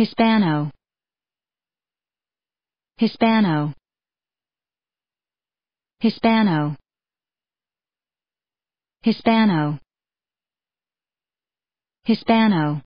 Hispano Hispano Hispano Hispano Hispano